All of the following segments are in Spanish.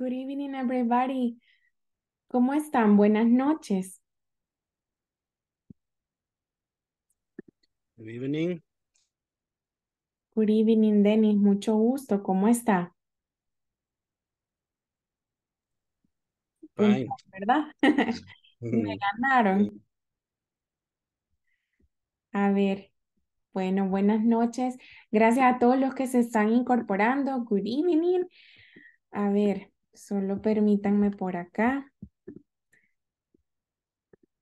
Good evening, everybody. ¿Cómo están? Buenas noches. Good evening. Good evening, Denis. Mucho gusto. ¿Cómo está? ¿Verdad? Me mm-hmm. ganaron. A ver. Bueno, buenas noches. Gracias a todos los que se están incorporando. Good evening. A ver. Solo permítanme por acá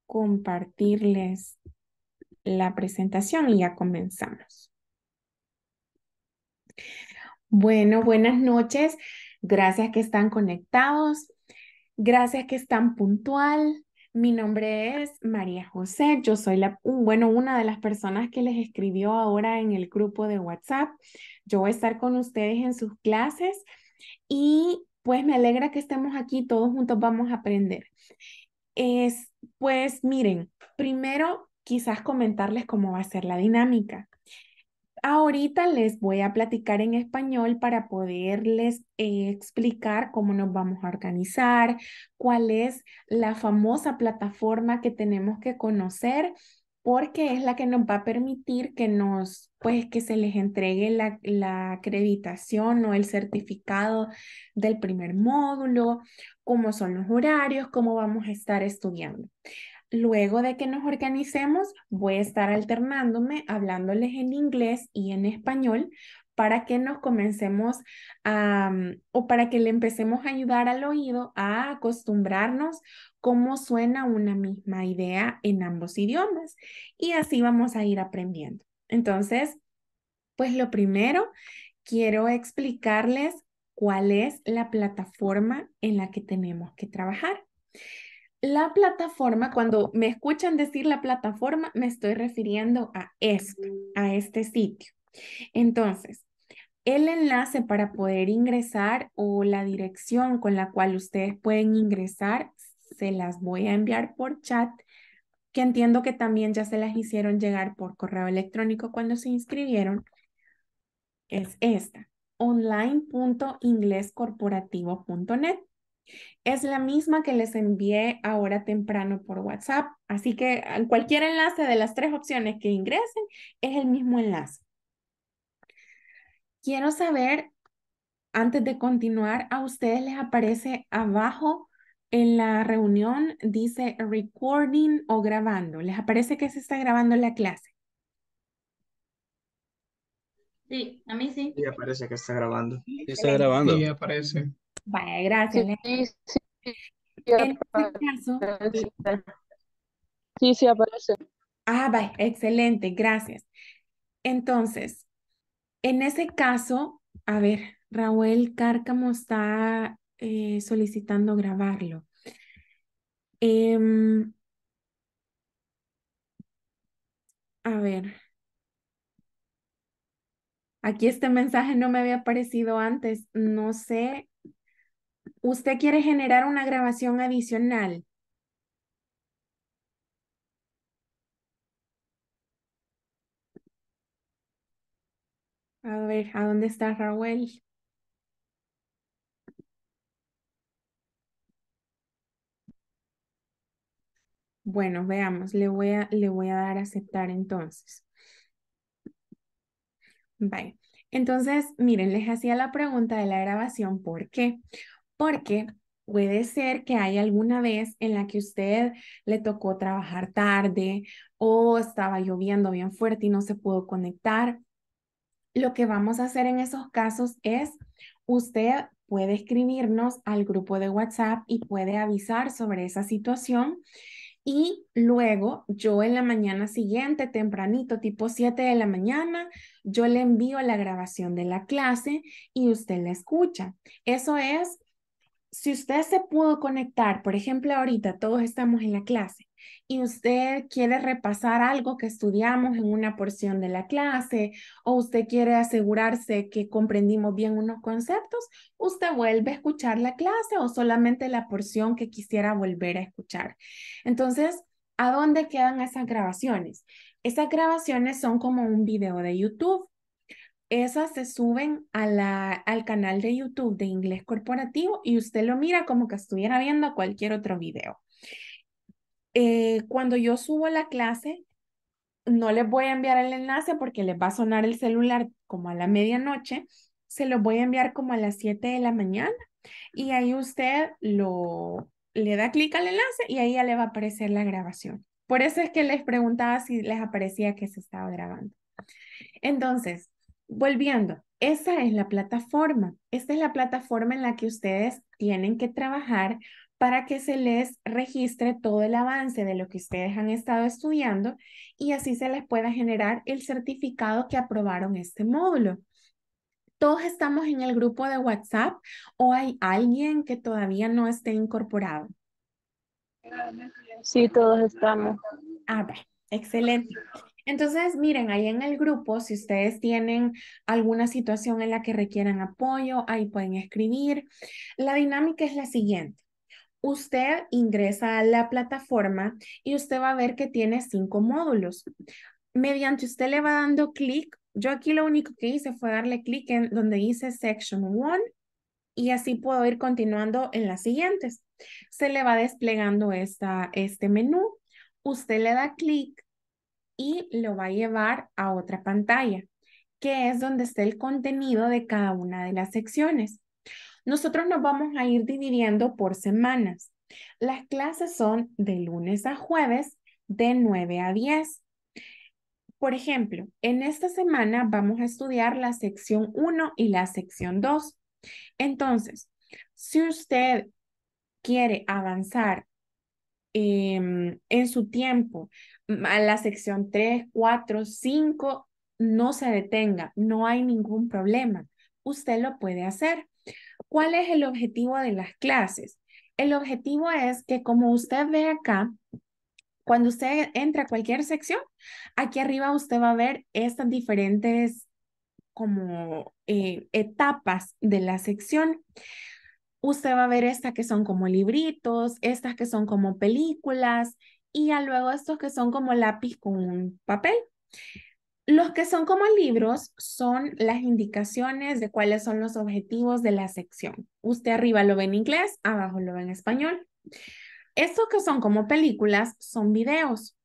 compartirles la presentación y ya comenzamos. Bueno, buenas noches. Gracias que están conectados. Gracias que están puntual. Mi nombre es María José. Yo soy la, bueno, una de las personas que les escribió ahora en el grupo de WhatsApp. Yo voy a estar con ustedes en sus clases y pues me alegra que estemos aquí, todos juntos vamos a aprender. Es, pues miren, primero quizás comentarles cómo va a ser la dinámica. Ahorita les voy a platicar en español para poderles eh, explicar cómo nos vamos a organizar, cuál es la famosa plataforma que tenemos que conocer porque es la que nos va a permitir que nos, pues que se les entregue la, acreditación o el certificado del primer módulo, cómo son los horarios, cómo vamos a estar estudiando. Luego de que nos organicemos, voy a estar alternándome, hablándoles en inglés y en español para que nos comencemos a, mm, o para que le empecemos a ayudar al oído a acostumbrarnos cómo suena una misma idea en ambos idiomas y así vamos a ir aprendiendo. Entonces, pues lo primero, quiero explicarles cuál es la plataforma en la que tenemos que trabajar. La plataforma, cuando me escuchan decir la plataforma, me estoy refiriendo a esto, a este sitio. Entonces, el enlace para poder ingresar o la dirección con la cual ustedes pueden ingresar se las voy a enviar por chat, que entiendo que también ya se las hicieron llegar por correo electrónico cuando se inscribieron, es esta, online.inglescorporativo.net. Es la misma que les envié ahora temprano por WhatsApp, así que cualquier enlace de las tres opciones que ingresen es el mismo enlace. Quiero saber, antes de continuar, a ustedes les aparece abajo en la reunión dice recording o grabando. ¿Les aparece que se está grabando la clase? Sí, a mí sí. Sí, aparece que está grabando. está grabando. Sí, aparece. Vaya, gracias. Sí, sí, en este caso... Sí, sí, aparece. Ah, vaya, excelente, gracias. Entonces, en ese caso, a ver, Raúl Cárcamo está eh, solicitando grabarlo. Em, a ver. Aquí este mensaje no me había aparecido antes. No sé. ¿Usted quiere generar una grabación adicional? A ver, ¿a dónde está Raúl? Bueno, veamos, le voy a, le voy a dar a aceptar entonces. Vale. Entonces, miren, les hacía la pregunta de la grabación. ¿Por qué? Porque puede ser que haya alguna vez en la que usted le tocó trabajar tarde o estaba lloviendo bien fuerte y no se pudo conectar. Lo que vamos a hacer en esos casos es, usted puede escribirnos al grupo de WhatsApp y puede avisar sobre esa situación y luego yo en la mañana siguiente, tempranito, tipo 7 de la mañana, yo le envío la grabación de la clase y usted la escucha. Eso es si usted se pudo conectar, por ejemplo, ahorita todos estamos en la clase y usted quiere repasar algo que estudiamos en una porción de la clase o usted quiere asegurarse que comprendimos bien unos conceptos, usted vuelve a escuchar la clase o solamente la porción que quisiera volver a escuchar. Entonces, ¿a dónde quedan esas grabaciones? Esas grabaciones son como un video de YouTube esas se suben a la, al canal de YouTube de inglés corporativo y usted lo mira como que estuviera viendo cualquier otro video. Eh, cuando yo subo la clase, no les voy a enviar el enlace porque les va a sonar el celular como a la medianoche. Se lo voy a enviar como a las 7 de la mañana y ahí usted lo, le da clic al enlace y ahí ya le va a aparecer la grabación. Por eso es que les preguntaba si les aparecía que se estaba grabando. Entonces, volviendo, esa es la plataforma, esta es la plataforma en la que ustedes tienen que trabajar para que se les registre todo el avance de lo que ustedes han estado estudiando y así se les pueda generar el certificado que aprobaron este módulo. Todos estamos en el grupo de WhatsApp o hay alguien que todavía no esté incorporado. Sí, todos estamos. Ah, ver, excelente. Entonces, miren, ahí en el grupo, si ustedes tienen alguna situación en la que requieran apoyo, ahí pueden escribir. La dinámica es la siguiente. Usted ingresa a la plataforma y usted va a ver que tiene cinco módulos. Mediante usted le va dando clic. Yo aquí lo único que hice fue darle clic en donde dice Section 1 y así puedo ir continuando en las siguientes. Se le va desplegando esta, este menú. Usted le da clic y lo va a llevar a otra pantalla, que es donde está el contenido de cada una de las secciones. Nosotros nos vamos a ir dividiendo por semanas. Las clases son de lunes a jueves, de 9 a 10. Por ejemplo, en esta semana vamos a estudiar la sección 1 y la sección 2. Entonces, si usted quiere avanzar em, en su tiempo a la sección 3, 4, 5, no se detenga, no hay ningún problema. Usted lo puede hacer. ¿Cuál es el objetivo de las clases? El objetivo es que como usted ve acá, cuando usted entra a cualquier sección, aquí arriba usted va a ver estas diferentes como eh, etapas de la sección. Usted va a ver estas que son como libritos, estas que son como películas, y luego estos que son como lápiz con un papel. Los que son como libros son las indicaciones de cuáles son los objetivos de la sección. Usted arriba lo ve en inglés, abajo lo ve en español. Estos que son como películas son videos.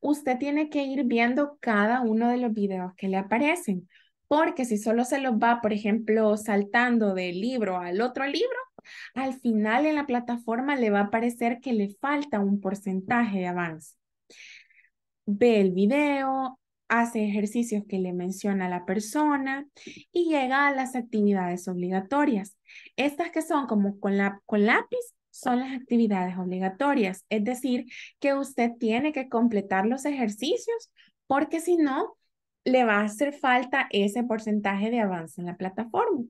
Usted tiene que ir viendo cada uno de los videos que le aparecen, porque si solo se los va, por ejemplo, saltando del libro al otro libro, al final en la plataforma le va a parecer que le falta un porcentaje de avance. Ve el video, hace ejercicios que le menciona a la persona y llega a las actividades obligatorias. Estas que son como con, con lápiz son las actividades obligatorias, es decir, que usted tiene que completar los ejercicios porque si no, le va a hacer falta ese porcentaje de avance en la plataforma.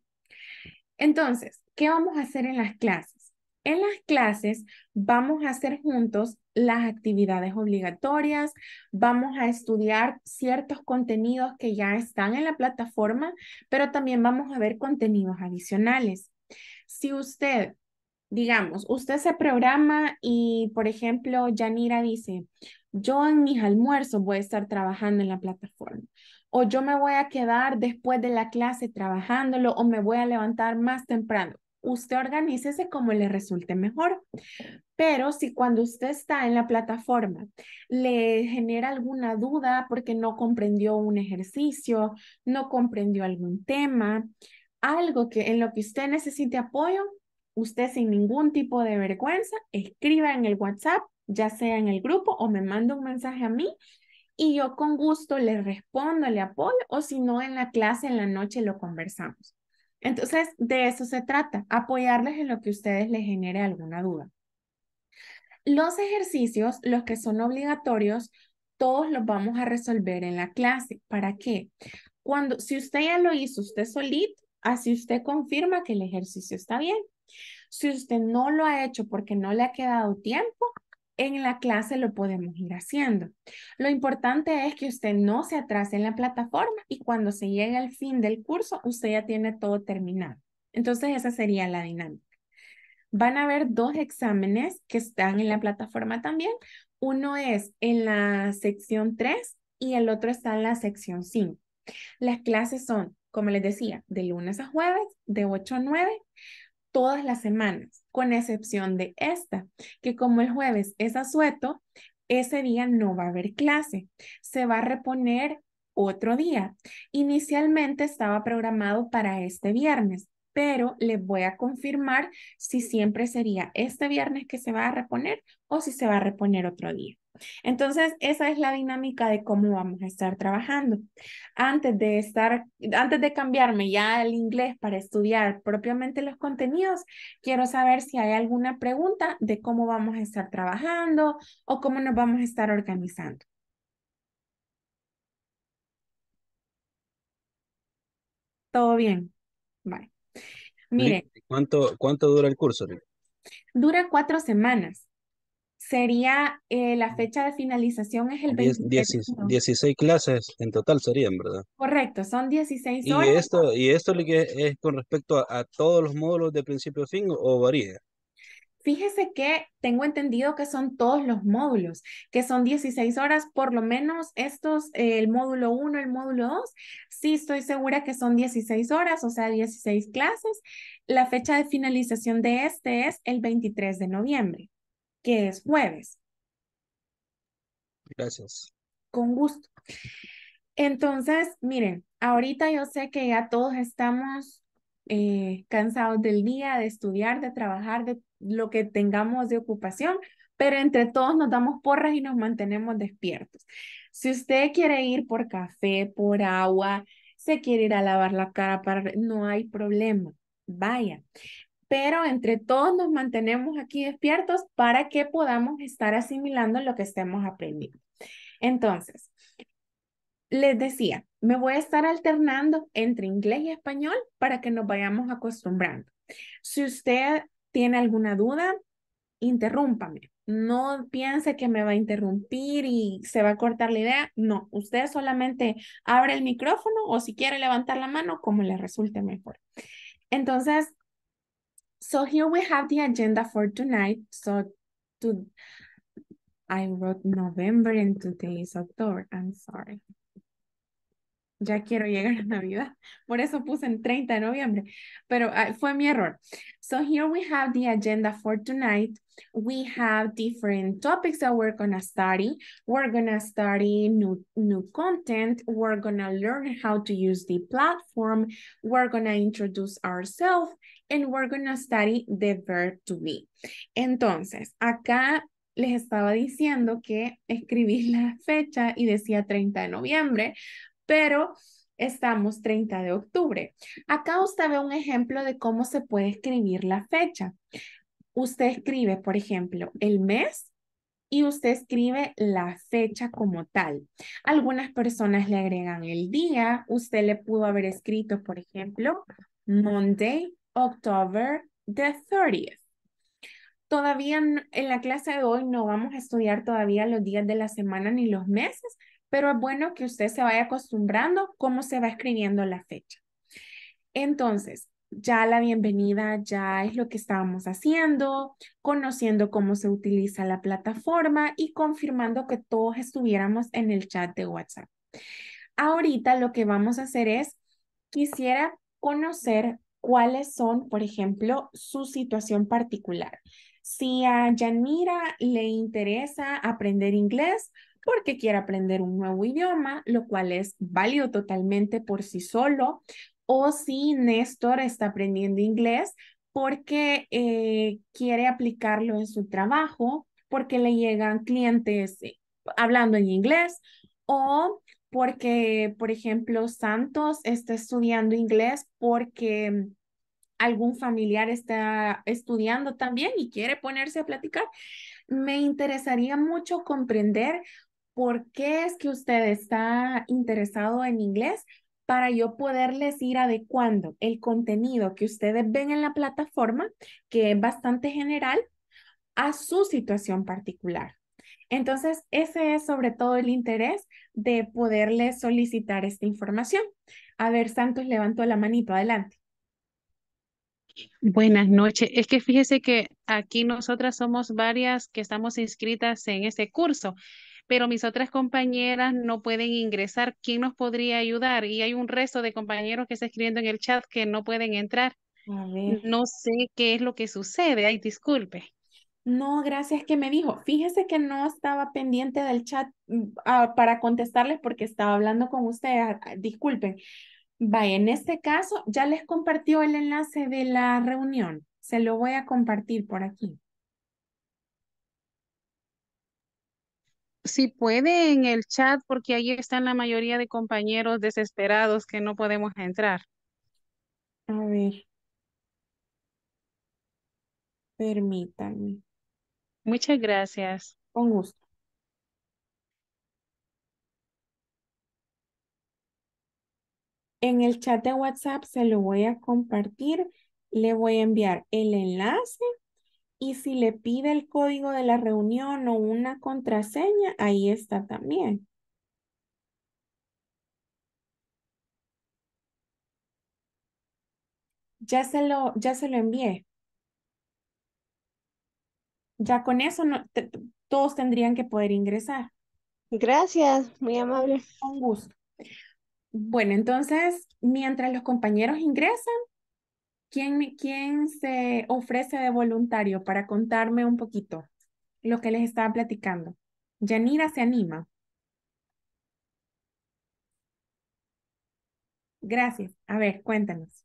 Entonces, ¿qué vamos a hacer en las clases? En las clases vamos a hacer juntos las actividades obligatorias, vamos a estudiar ciertos contenidos que ya están en la plataforma, pero también vamos a ver contenidos adicionales. Si usted, digamos, usted se programa y, por ejemplo, Yanira dice, yo en mis almuerzos voy a estar trabajando en la plataforma o yo me voy a quedar después de la clase trabajándolo o me voy a levantar más temprano usted organícese como le resulte mejor. Pero si cuando usted está en la plataforma le genera alguna duda porque no comprendió un ejercicio, no comprendió algún tema, algo que en lo que usted necesite apoyo, usted sin ningún tipo de vergüenza, escriba en el WhatsApp, ya sea en el grupo o me manda un mensaje a mí y yo con gusto le respondo, le apoyo o si no en la clase en la noche lo conversamos. Entonces, de eso se trata, apoyarles en lo que a ustedes les genere alguna duda. Los ejercicios, los que son obligatorios, todos los vamos a resolver en la clase. ¿Para qué? Cuando, si usted ya lo hizo usted solito, así usted confirma que el ejercicio está bien. Si usted no lo ha hecho porque no le ha quedado tiempo, en la clase lo podemos ir haciendo. Lo importante es que usted no se atrase en la plataforma y cuando se llegue al fin del curso, usted ya tiene todo terminado. Entonces, esa sería la dinámica. Van a haber dos exámenes que están en la plataforma también. Uno es en la sección 3 y el otro está en la sección 5. Las clases son, como les decía, de lunes a jueves, de 8 a 9 todas las semanas, con excepción de esta, que como el jueves es asueto, ese día no va a haber clase. Se va a reponer otro día. Inicialmente estaba programado para este viernes, pero les voy a confirmar si siempre sería este viernes que se va a reponer o si se va a reponer otro día. Entonces, esa es la dinámica de cómo vamos a estar trabajando. Antes de estar, antes de cambiarme ya al inglés para estudiar propiamente los contenidos, quiero saber si hay alguna pregunta de cómo vamos a estar trabajando o cómo nos vamos a estar organizando. Todo bien. Vale. Mire. ¿Cuánto, cuánto dura el curso? Dura cuatro semanas sería eh, la fecha de finalización es el 20 16, 16 clases en total serían, ¿verdad? Correcto, son 16 horas. ¿Y esto, y esto es, con respecto a, todos los módulos de principio a fin o varía? Fíjese que tengo entendido que son todos los módulos, que son 16 horas, por lo menos estos, eh, el módulo 1, el módulo 2, sí estoy segura que son 16 horas, o sea, 16 clases. La fecha de finalización de este es el 23 de noviembre que es jueves. Gracias. Con gusto. Entonces, miren, ahorita yo sé que ya todos estamos eh, cansados del día, de estudiar, de trabajar, de lo que tengamos de ocupación, pero entre todos nos damos porras y nos mantenemos despiertos. Si usted quiere ir por café, por agua, se quiere ir a lavar la cara, para... no hay problema, vaya pero entre todos nos mantenemos aquí despiertos para que podamos estar asimilando lo que estemos aprendiendo. Entonces, les decía, me voy a estar alternando entre inglés y español para que nos vayamos acostumbrando. Si usted tiene alguna duda, interrúmpame. No piense que me va a interrumpir y se va a cortar la idea. No, usted solamente abre el micrófono o si quiere levantar la mano, como le resulte mejor. Entonces, so here we have the agenda for tonight. So to I wrote November and today is October. I'm sorry. Ya quiero llegar a Navidad. Por eso puse el 30 de noviembre. Pero uh, fue mi error. So here we have the agenda for tonight. We have different topics that we're gonna study. We're gonna study new, new content. We're gonna learn how to use the platform. We're gonna introduce ourselves and we're gonna study the verb to be. Entonces, acá les estaba diciendo que escribí la fecha y decía 30 de noviembre, pero estamos 30 de octubre. Acá usted ve un ejemplo de cómo se puede escribir la fecha. Usted escribe, por ejemplo, el mes y usted escribe la fecha como tal. Algunas personas le agregan el día. Usted le pudo haber escrito, por ejemplo, Monday, October the 30th. Todavía en la clase de hoy no vamos a estudiar todavía los días de la semana ni los meses, pero es bueno que usted se vaya acostumbrando cómo se va escribiendo la fecha. Entonces, ya la bienvenida ya es lo que estábamos haciendo, conociendo cómo se utiliza la plataforma y confirmando que todos estuviéramos en el chat de WhatsApp. Ahorita lo que vamos a hacer es, quisiera conocer cuáles son, por ejemplo, su situación particular. Si a Yanmira le interesa aprender inglés, porque quiere aprender un nuevo idioma, lo cual es válido totalmente por sí solo, o si Néstor está aprendiendo inglés porque eh, quiere aplicarlo en su trabajo, porque le llegan clientes eh, hablando en inglés, o porque, por ejemplo, Santos está estudiando inglés porque algún familiar está estudiando también y quiere ponerse a platicar. Me interesaría mucho comprender por qué es que usted está interesado en inglés para yo poderles ir adecuando el contenido que ustedes ven en la plataforma, que es bastante general, a su situación particular. Entonces, ese es sobre todo el interés de poderles solicitar esta información. A ver, Santos levanto la manito, adelante. Buenas noches. Es que fíjese que aquí nosotras somos varias que estamos inscritas en este curso pero mis otras compañeras no pueden ingresar. ¿Quién nos podría ayudar? Y hay un resto de compañeros que están escribiendo en el chat que no pueden entrar. No sé qué es lo que sucede. Ay, disculpe. No, gracias que me dijo. Fíjese que no estaba pendiente del chat mm, ah, para contestarles porque estaba hablando con ustedes. Ah, ah, disculpen. Vaya, en este caso ya les compartió el enlace de la reunión. Se lo voy a compartir por aquí. si puede en el chat, porque ahí están la mayoría de compañeros desesperados que no podemos entrar. A ver. Permítanme. Muchas gracias. Con gusto. En el chat de WhatsApp se lo voy a compartir. Le voy a enviar el enlace y si le pide el código de la reunión o una contraseña, ahí está también. Ya se lo, ya se lo envié. Ya con eso todos tendrían que poder ingresar. Gracias, muy amable. Con gusto. Bueno, entonces, mientras los compañeros ingresan, ¿Quién, se ofrece de voluntario para contarme un poquito lo que les estaba platicando? Yanira se anima. Gracias. A ver, cuéntanos.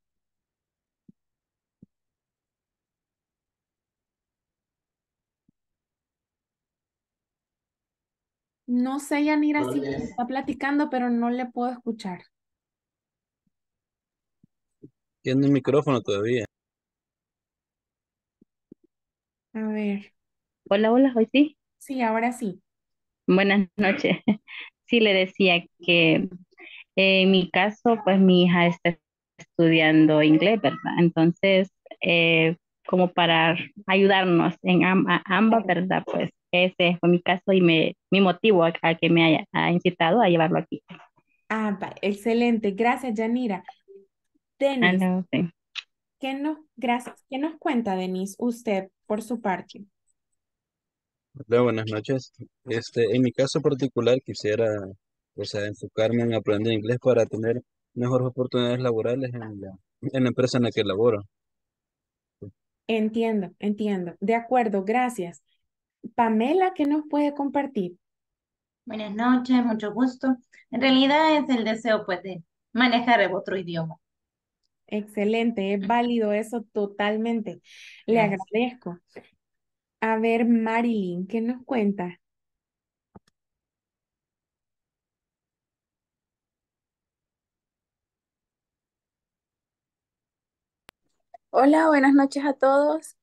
No sé, Yanira, si está platicando, pero no le puedo escuchar. Tiene el micrófono todavía. A ver. Hola, hola, hoy sí. Sí, ahora sí. Buenas noches. Sí, le decía que en mi caso, pues mi hija está estudiando inglés, ¿verdad? Entonces, eh, como para ayudarnos en ambas, ¿verdad? Pues ese fue mi caso y me, mi motivo a, que me haya incitado a llevarlo aquí. Ah, excelente. Gracias, Yanira. Ah, Denis, ¿qué nos, gracias, ¿qué nos cuenta, Denis, usted por su parte? Hola, buenas noches. Este, en mi caso particular quisiera, o sea, enfocarme en aprender inglés para tener mejores oportunidades laborales en la, en la empresa en la que laboro. Entiendo, entiendo. De acuerdo, gracias. Pamela, ¿qué nos puede compartir? Buenas noches, mucho gusto. En realidad es el deseo pues de manejar otro idioma. Excelente, es válido eso totalmente. Le agradezco. A ver, Marilyn, ¿qué nos cuenta? Hola, buenas noches a todos.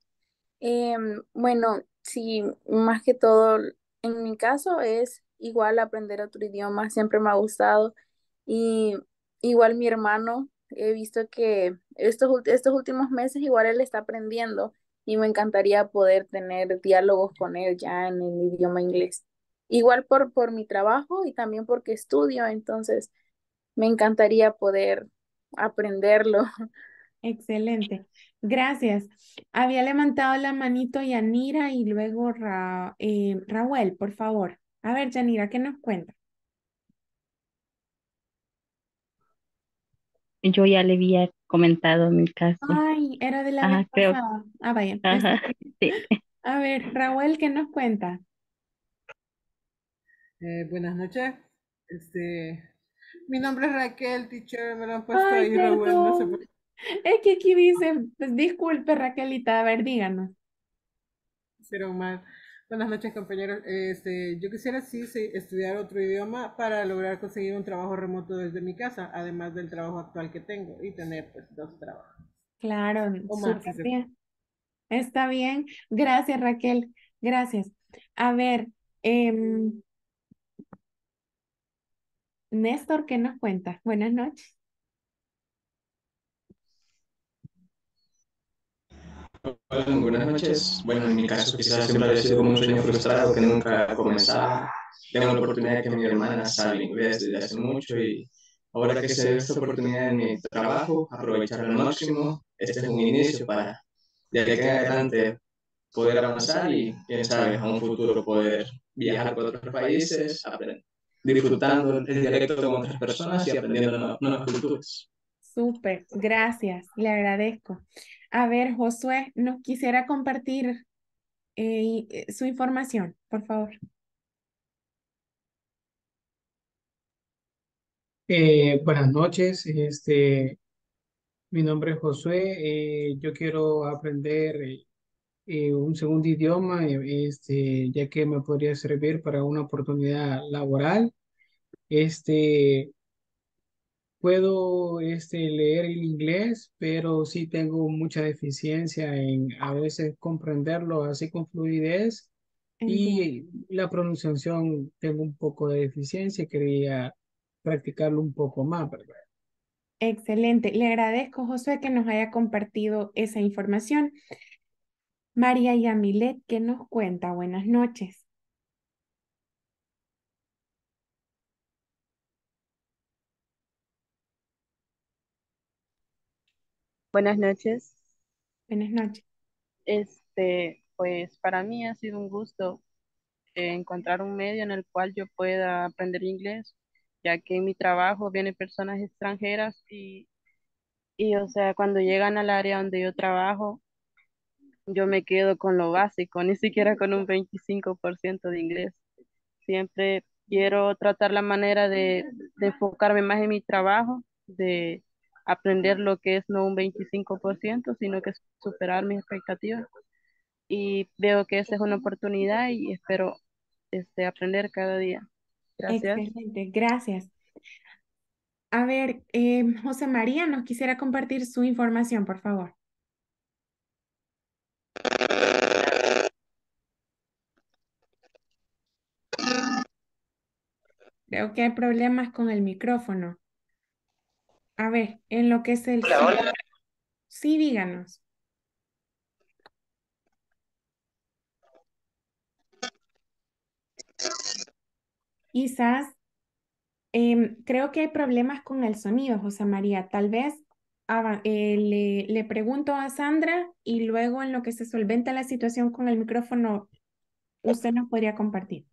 Em, bueno, sí, más que todo, en mi caso es igual aprender otro idioma, siempre me ha gustado. Y igual mi hermano he visto que estos, estos últimos meses igual él está aprendiendo y me encantaría poder tener diálogos con él ya en el idioma inglés. Igual por, por mi trabajo y también porque estudio, entonces me encantaría poder aprenderlo. Excelente, gracias. Había levantado la manito Yanira y luego eh, Raúl, por favor. A ver, Yanira, ¿qué nos cuenta? yo ya le había comentado mi caso. Ay, era de la Ajá, ah, creo. Ah, vaya. Este, a ver, Raúl, ¿qué nos cuenta? Eh, buenas noches. Este, mi nombre es Raquel, teacher, me lo han puesto ahí, Raúl, no sé por qué. Es que aquí dice, pues, disculpe Raquelita, a ver, díganos. Hicieron mal. Buenas noches, compañeros. Este, yo quisiera sí, sí, estudiar otro idioma para lograr conseguir un trabajo remoto desde mi casa, además del trabajo actual que tengo y tener pues dos trabajos. Claro, más, Está bien. Gracias, Raquel. Gracias. A ver, eh, Néstor, ¿qué nos cuenta? Buenas noches. buenas noches. Bueno, en mi caso quizás siempre ha sido como un sueño frustrado que nunca comenzaba. Tengo la oportunidad que mi hermana sabe inglés desde hace mucho y ahora que se ve esta oportunidad en mi trabajo, aprovechar al máximo. Este es un inicio para de aquí en adelante poder avanzar y, quién sabe, a un futuro poder viajar por otros países, disfrutando el dialecto con otras personas y aprendiendo nuevas, nuevas culturas. Súper, gracias, le agradezco. A ver, Josué, nos quisiera compartir eh, eh, su información, por favor. Eh, buenas noches, este, mi nombre es Josué, yo quiero aprender un segundo idioma, este, ya que me podría servir para una oportunidad laboral. Este, puedo este, leer el inglés, pero sí tengo mucha deficiencia en a veces comprenderlo así con fluidez y la pronunciación tengo un poco de deficiencia, quería practicarlo un poco más, ¿verdad? Excelente, le agradezco José, que nos haya compartido esa información. María Yamilet, ¿qué nos cuenta? Buenas noches. Buenas noches. Buenas noches. Este, pues para mí ha sido un gusto eh, encontrar un medio en el cual yo pueda aprender inglés, ya que en mi trabajo vienen personas extranjeras y, o sea, cuando llegan al área donde yo trabajo, yo me quedo con lo básico, ni siquiera con un 25% de inglés. Siempre quiero tratar la manera de enfocarme más en mi trabajo, de aprender lo que es no un 25%, sino que superar mis expectativas. Y veo que esa es una oportunidad y espero este, aprender cada día. Gracias. gracias. A ver, eh, José María nos quisiera compartir su información, por favor. Creo que hay problemas con el micrófono. A ver, en lo que es el... Sí, díganos. Quizás em, creo que hay problemas con el sonido, José María. Tal vez eh, le, le, pregunto a Sandra y luego en lo que se solventa la situación con el micrófono, usted nos podría compartir.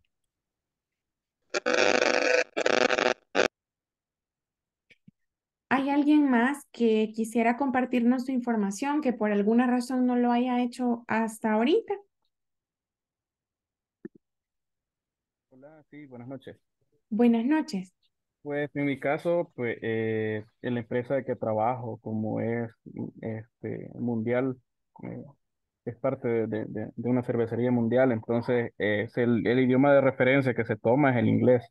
alguien más que quisiera compartirnos su información, que por alguna razón no lo haya hecho hasta ahorita? Hola, sí, buenas noches. Buenas noches. Pues en mi caso, pues eh, en la empresa de que trabajo, como es este, mundial, eh, es parte de, una cervecería mundial, entonces es el, idioma de referencia que se toma es el inglés.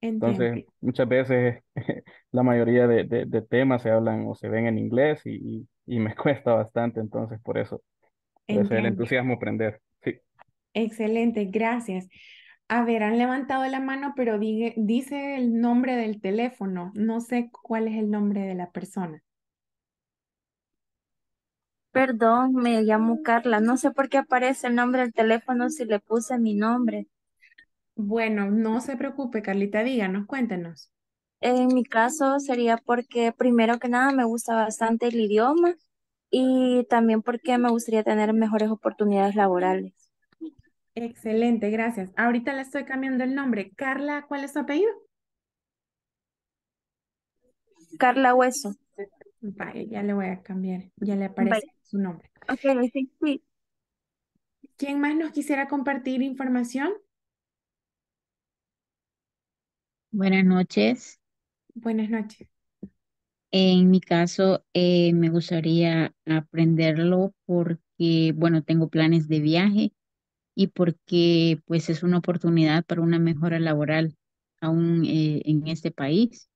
Entonces, muchas veces la mayoría de, temas se hablan o se ven en inglés y, me cuesta bastante, entonces por eso, el entusiasmo aprender. Sí. Excelente, gracias. A ver, han levantado la mano, pero dice el nombre del teléfono. No sé cuál es el nombre de la persona. Perdón, me llamo mm. Carla. No sé por qué aparece el nombre del teléfono si le puse mi nombre. Bueno, no se preocupe, Carlita, díganos, cuéntenos. En mi caso sería porque primero que nada me gusta bastante el idioma y también porque me gustaría tener mejores oportunidades laborales. Excelente, gracias. Ahorita le estoy cambiando el nombre. Carla, ¿cuál es su apellido? Carla Hueso. Vale, ya le voy a cambiar, ya le aparece su nombre. Ok, sí, sí. ¿Quién más nos quisiera compartir información? Buenas noches. Buenas noches. En mi caso, eh, me gustaría aprenderlo porque, bueno, tengo planes de viaje y porque, pues, es una oportunidad para una mejora laboral aún eh, en este país.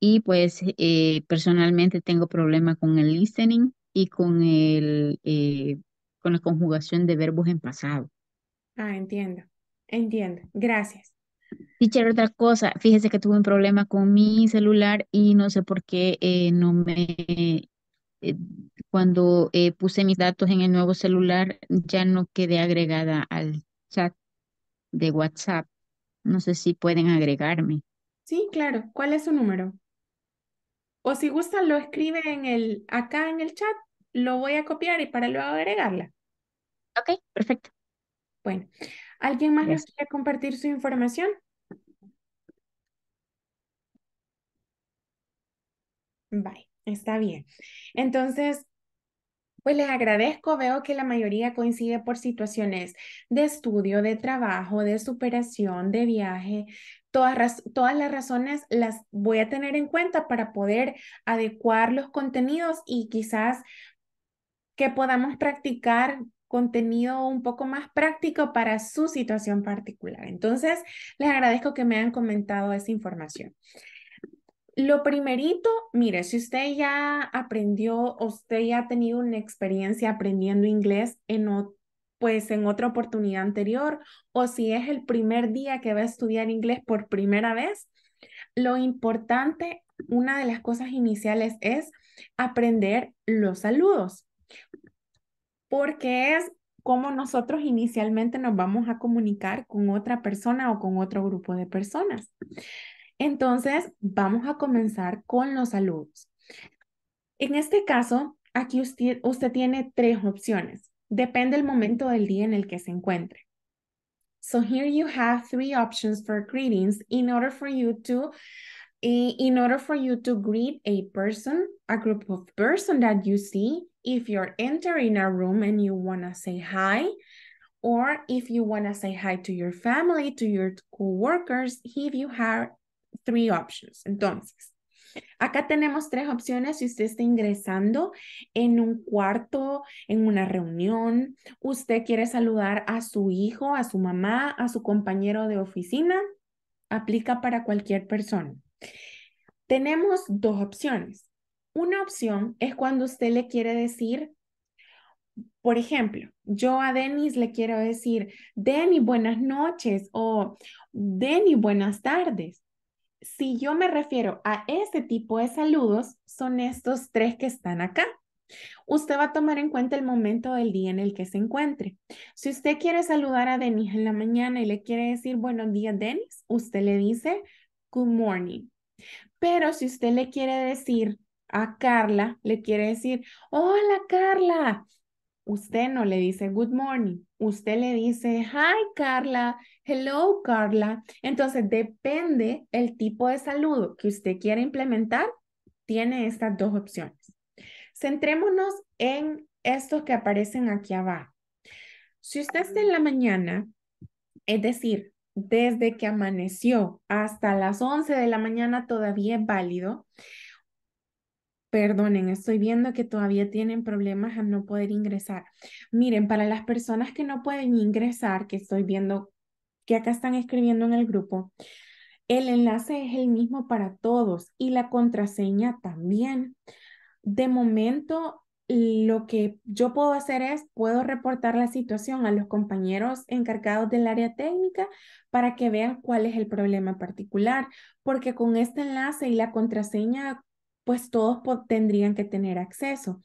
Y, pues, eh, personalmente tengo problema con el listening y con el, con la conjugación de verbos en pasado. Ah, entiendo, entiendo. Gracias. Teacher, otra cosa, fíjese que tuve un problema con mi celular y no sé por qué eh, no me, eh, cuando eh, puse mis datos en el nuevo celular, ya no quedé agregada al chat de WhatsApp. No sé si pueden agregarme. Sí, claro. ¿Cuál es su número? O si gustan, lo escribe en el, acá en el chat, lo voy a copiar y para luego agregarla. Ok, perfecto. Bueno, ¿Alguien más les quiere compartir su información? Bye, está bien. Entonces, pues les agradezco, veo que la mayoría coincide por situaciones de estudio, de trabajo, de superación, de viaje. Todas, todas las razones las voy a tener en cuenta para poder adecuar los contenidos y quizás que podamos practicar contenido un poco más práctico para su situación particular. Entonces, les agradezco que me hayan comentado esa información. Lo primerito, mire, si usted ya aprendió, usted ya ha tenido una experiencia aprendiendo inglés en pues en otra oportunidad anterior o si es el primer día que va a estudiar inglés por primera vez, lo importante, una de las cosas iniciales es aprender los saludos porque es cómo nosotros inicialmente nos vamos a comunicar con otra persona o con otro grupo de personas. Entonces, vamos a comenzar con los saludos. En este caso, aquí usted, usted tiene tres opciones. Depende el momento del día en el que se encuentre. So here you have three options for greetings in order for you to eh, in order for you to greet a person, a group of person that you see, if you're entering a room and you want to say hi, or if you want to say hi to your family, to your coworkers, if you have three options. Entonces, acá tenemos tres opciones si usted está ingresando en un cuarto, en una reunión, usted quiere saludar a su hijo, a su mamá, a su compañero de oficina, aplica para cualquier persona. Tenemos dos opciones. Una opción es cuando usted le quiere decir, por ejemplo, yo a Denis le quiero decir, Denis, buenas noches o Denis, buenas tardes. Si yo me refiero a ese tipo de saludos, son estos tres que están acá. Usted va a tomar en cuenta el momento del día en el que se encuentre. Si usted quiere saludar a Denis en la mañana y le quiere decir buenos días, Denis, usted le dice good morning. Pero si usted le quiere decir a Carla le quiere decir, hola Carla. Usted no le dice good morning, usted le dice hi Carla, hello Carla. Entonces depende el tipo de saludo que usted quiera implementar, tiene estas dos opciones. Centrémonos en estos que aparecen aquí abajo. Si usted está en la mañana, es decir, desde que amaneció hasta las 11 de la mañana todavía es válido. Perdonen, estoy viendo que todavía tienen problemas a no poder ingresar. Miren, para las personas que no pueden ingresar, que estoy viendo que acá están escribiendo en el grupo, el enlace es el mismo para todos y la contraseña también. De momento, lo que yo puedo hacer es, puedo reportar la situación a los compañeros encargados del área técnica para que vean cuál es el problema particular, porque con este enlace y la contraseña pues todos tendrían que tener acceso.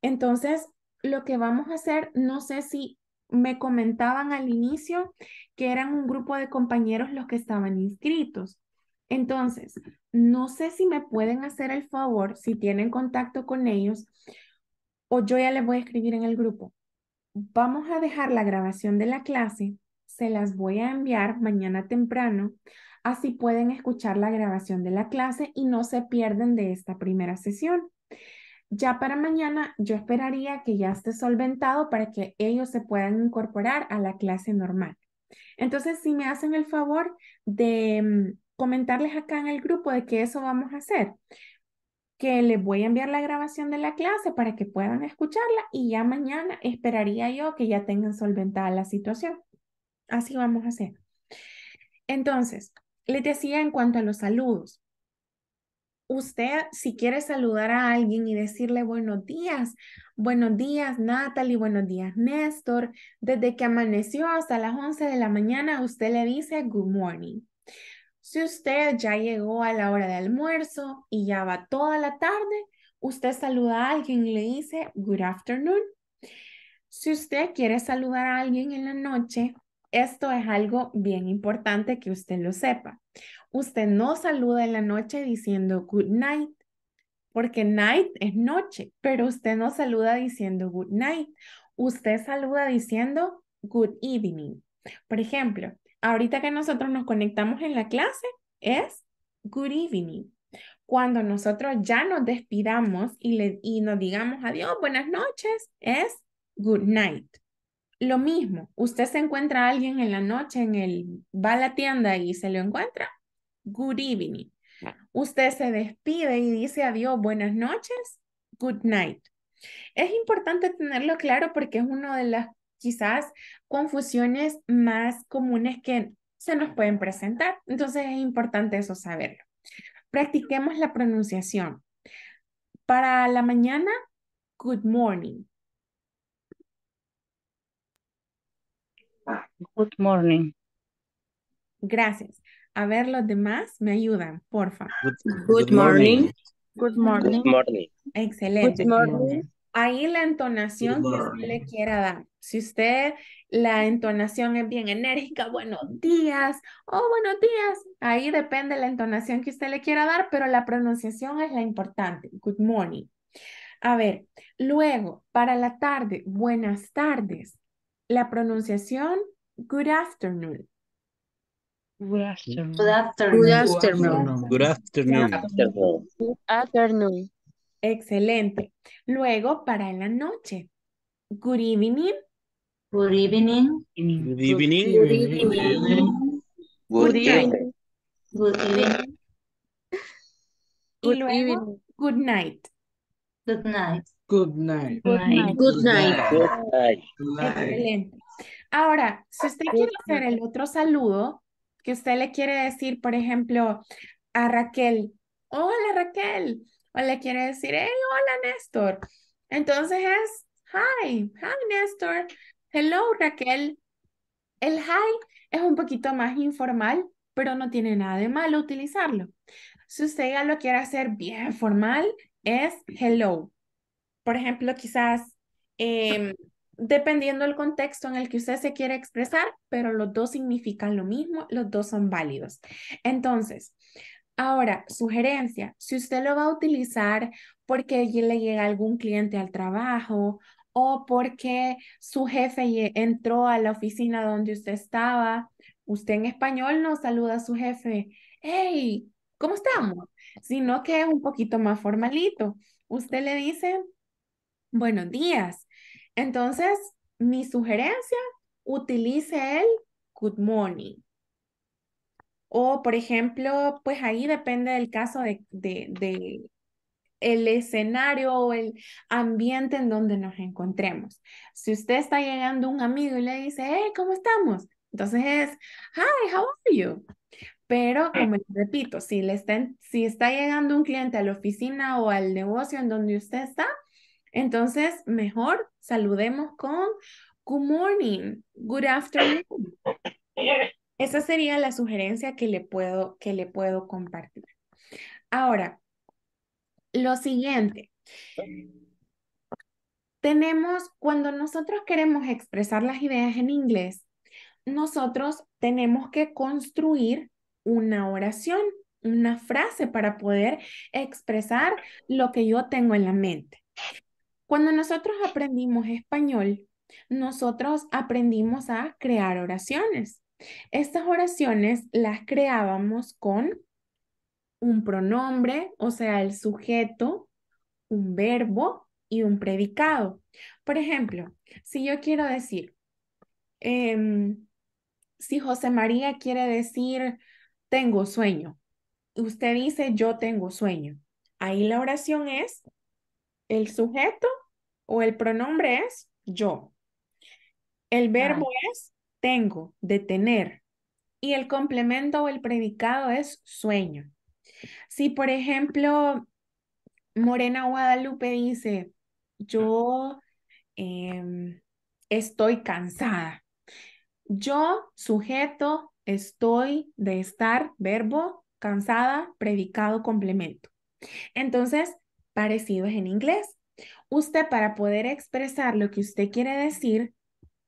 Entonces, lo que vamos a hacer, no sé si me comentaban al inicio que eran un grupo de compañeros los que estaban inscritos. Entonces, no sé si me pueden hacer el favor, si tienen contacto con ellos, o yo ya les voy a escribir en el grupo. Vamos a dejar la grabación de la clase, se las voy a enviar mañana temprano Así pueden escuchar la grabación de la clase y no se pierden de esta primera sesión. Ya para mañana yo esperaría que ya esté solventado para que ellos se puedan incorporar a la clase normal. Entonces, si me hacen el favor de mm, comentarles acá en el grupo de que eso vamos a hacer, que les voy a enviar la grabación de la clase para que puedan escucharla y ya mañana esperaría yo que ya tengan solventada la situación. Así vamos a hacer. Entonces, le decía en cuanto a los saludos, usted si quiere saludar a alguien y decirle buenos días, buenos días Natalie, buenos días Néstor, desde que amaneció hasta las 11 de la mañana, usted le dice good morning. Si usted ya llegó a la hora de almuerzo y ya va toda la tarde, usted saluda a alguien y le dice good afternoon. Si usted quiere saludar a alguien en la noche, esto es algo bien importante que usted lo sepa. Usted no saluda en la noche diciendo good night, porque night es noche, pero usted no saluda diciendo good night. Usted saluda diciendo good evening. Por ejemplo, ahorita que nosotros nos conectamos en la clase es good evening. Cuando nosotros ya nos despidamos y, y nos digamos adiós, buenas noches, es good night. Lo mismo, usted se encuentra a alguien en la noche, en el, va a la tienda y se lo encuentra, good evening. Usted se despide y dice adiós, buenas noches, good night. Es importante tenerlo claro porque es una de las quizás confusiones más comunes que se nos pueden presentar. Entonces es importante eso saberlo. Practiquemos la pronunciación. Para la mañana, good morning. Good morning. Gracias. A ver, los demás me ayudan, por favor. good, morning. Good morning. Good morning. Excelente. Good morning. Ahí la entonación que usted le quiera dar. Si usted la entonación es bien enérgica, buenos días, oh, buenos días. Ahí depende la entonación que usted le quiera dar, pero la pronunciación es la importante. Good morning. A ver, luego, para la tarde, buenas tardes la pronunciación good afternoon. Good afternoon. Good afternoon. Good afternoon. afternoon. Excelente. Luego, para la noche. Good evening. Good evening. Good evening. Good evening. Good evening. Good evening. good night. Good night. Good night. Good night. Good night. Excelente. Ahora, si usted quiere hacer el otro saludo, que usted le quiere decir, por ejemplo, a Raquel, hola Raquel, o le quiere decir, hey, hola Néstor. Entonces es, hi, hi Néstor, hello Raquel. El hi es un poquito más informal, pero no tiene nada de malo utilizarlo. Si usted ya lo quiere hacer bien formal, es hello por ejemplo, quizás em, dependiendo del contexto en el que usted se quiere expresar, pero los dos significan lo mismo, los dos son válidos. Entonces, ahora, sugerencia, si usted lo va a utilizar porque le llega algún cliente al trabajo o porque su jefe entró a la oficina donde usted estaba, usted en español no saluda a su jefe, hey, ¿cómo estamos? Sino que es un poquito más formalito. Usted le dice, buenos días. Entonces, mi sugerencia, utilice el good morning. O, por ejemplo, pues ahí depende del caso de, de, el escenario o el ambiente en donde nos encontremos. Si usted está llegando un amigo y le dice, hey, ¿cómo estamos? Entonces es, hi, how are you? Pero mm. como les repito, si, le estén, si está llegando un cliente a la oficina o al negocio en donde usted está, entonces, mejor saludemos con good morning, good afternoon. Esa sería la sugerencia que le puedo, que le puedo compartir. Ahora, lo siguiente. Tenemos, cuando nosotros queremos expresar las ideas en inglés, nosotros tenemos que construir una oración, una frase para poder expresar lo que yo tengo en la mente. Cuando nosotros aprendimos español, nosotros aprendimos a crear oraciones. Estas oraciones las creábamos con un pronombre, o sea, el sujeto, un verbo y un predicado. Por ejemplo, si yo quiero decir, em, si José María quiere decir, tengo sueño, usted dice, yo tengo sueño. Ahí la oración es el sujeto, o el pronombre es yo. El verbo es tengo, de tener. Y el complemento o el predicado es sueño. Si, por ejemplo, Morena Guadalupe dice, yo em, estoy cansada. Yo, sujeto, estoy de estar, verbo, cansada, predicado, complemento. Entonces, parecido es en inglés usted para poder expresar lo que usted quiere decir,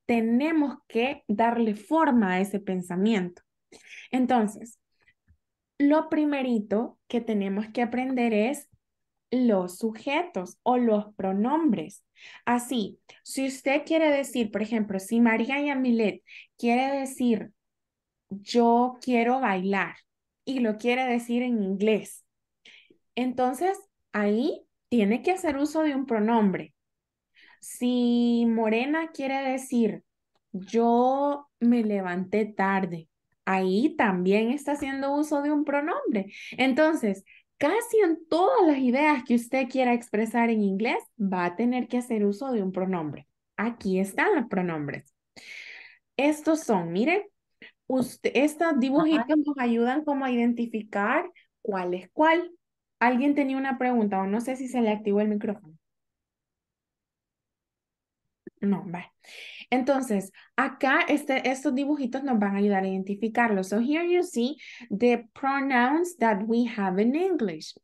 tenemos que darle forma a ese pensamiento. Entonces, lo primerito que tenemos que aprender es los sujetos o los pronombres. Así, si usted quiere decir, por ejemplo, si María y Yamilet quiere decir yo quiero bailar y lo quiere decir en inglés, entonces ahí tiene que hacer uso de un pronombre. Si Morena quiere decir, yo me levanté tarde, ahí también está haciendo uso de un pronombre. Entonces, casi en todas las ideas que usted quiera expresar en inglés, va a tener que hacer uso de un pronombre. Aquí están los pronombres. Estos son, miren, usted, estos dibujitos nos ayudan como a identificar cuál es cuál. Alguien tenía una pregunta o no sé si se le activó el micrófono. No, vale. Entonces, acá este, estos dibujitos nos van a ayudar a identificarlos. So here you see the pronouns that we have in English.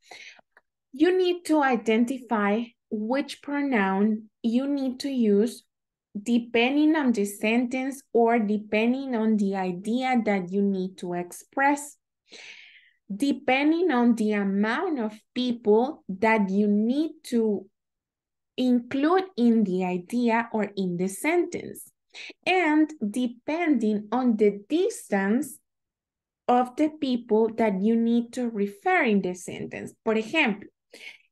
You need to identify which pronoun you need to use depending on the sentence or depending on the idea that you need to express depending on the amount of people that you need to include in the idea or in the sentence, and depending on the distance of the people that you need to refer in the sentence. Por ejemplo,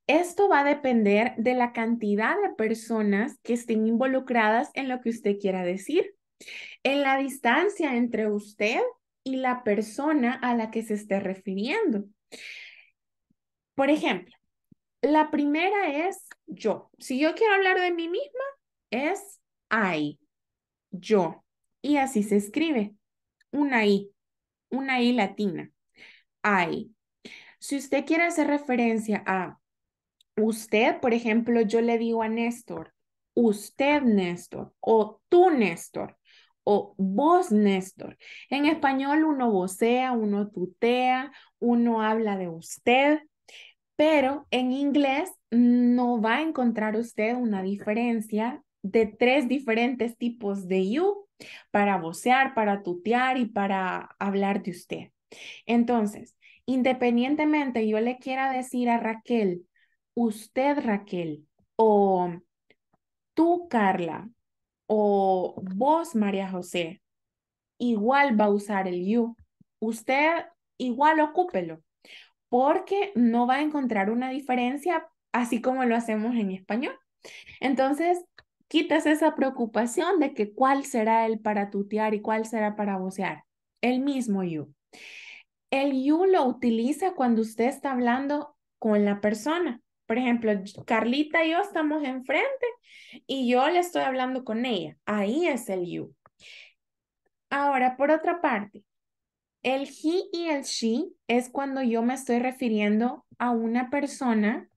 esto va a depender de la cantidad de personas que estén involucradas en lo que usted quiera decir, en la distancia entre usted y la persona a la que se esté refiriendo. Por ejemplo, la primera es yo. Si yo quiero hablar de mí misma, es I, yo. Y así se escribe, una I, una I latina, I. Si usted quiere hacer referencia a usted, por ejemplo, yo le digo a Néstor, usted Néstor o tú Néstor o vos, Néstor. En español uno vocea, uno tutea, uno habla de usted, pero en inglés no va a encontrar usted una diferencia de tres diferentes tipos de you para vocear, para tutear y para hablar de usted. Entonces, independientemente yo le quiera decir a Raquel, usted Raquel o tú Carla o vos, María José, igual va a usar el you. Usted igual ocúpelo, porque no va a encontrar una diferencia así como lo hacemos en español. Entonces, quitas esa preocupación de que cuál será el para tutear y cuál será para vocear. El mismo you. El you lo utiliza cuando usted está hablando con la persona. Por ejemplo, Carlita y yo estamos enfrente y yo le estoy hablando con ella. Ahí es el you. Ahora, por otra parte, el he y el she es cuando yo me estoy refiriendo a una persona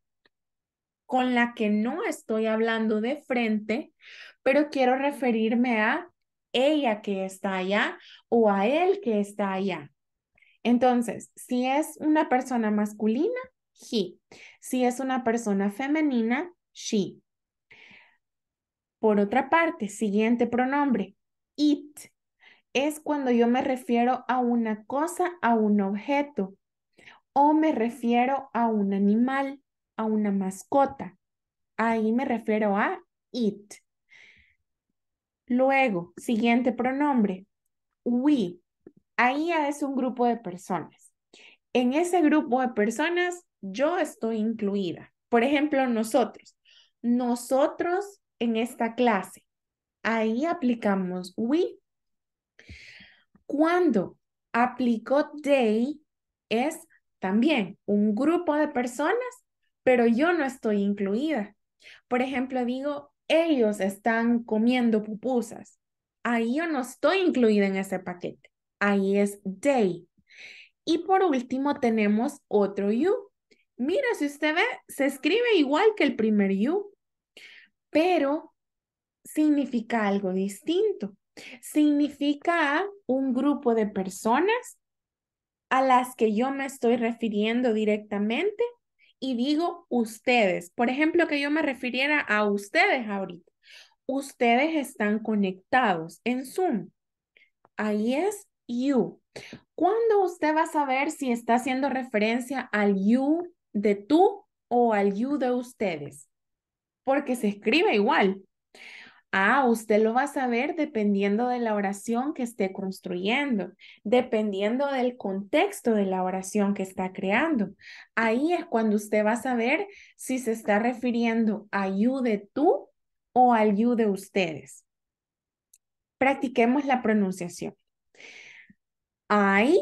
con la que no estoy hablando de frente, pero quiero referirme a ella que está allá o a él que está allá. Entonces, si es una persona masculina, he. Si es una persona femenina, she. Por otra parte, siguiente pronombre, it. Es cuando yo me refiero a una cosa, a un objeto, o me refiero a un animal, a una mascota. Ahí me refiero a it. Luego, siguiente pronombre, we. Ahí es un grupo de personas. En ese grupo de personas yo estoy incluida. Por ejemplo, nosotros, nosotros en esta clase, ahí aplicamos we. Cuando aplicó they, es también un grupo de personas, pero yo no estoy incluida. Por ejemplo, digo, ellos están comiendo pupusas. Ahí yo no estoy incluida en ese paquete. Ahí es they. Y por último tenemos otro you, Mira, si usted ve, se escribe igual que el primer you, pero significa algo distinto. Significa un grupo de personas a las que yo me estoy refiriendo directamente y digo ustedes. Por ejemplo, que yo me refiriera a ustedes ahorita. Ustedes están conectados en Zoom. Ahí es you. ¿Cuándo usted va a saber si está haciendo referencia al you de tú o al you ustedes, porque se escribe igual. Ah, usted lo va a saber dependiendo de la oración que esté construyendo, dependiendo del contexto de la oración que está creando. Ahí es cuando usted va a saber si se está refiriendo a tú o ayude ustedes. Practiquemos la pronunciación. I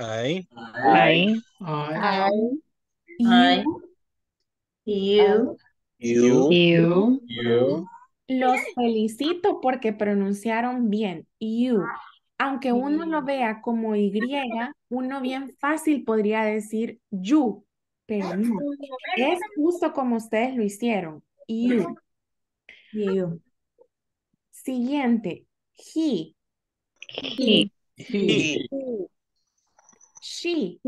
I. I. I. You. You. You. Los felicito porque pronunciaron bien. You. Aunque uno lo vea como Y, uno bien fácil podría decir you, pero Es justo como ustedes lo hicieron. You. You. Siguiente. He. He. he. Sí.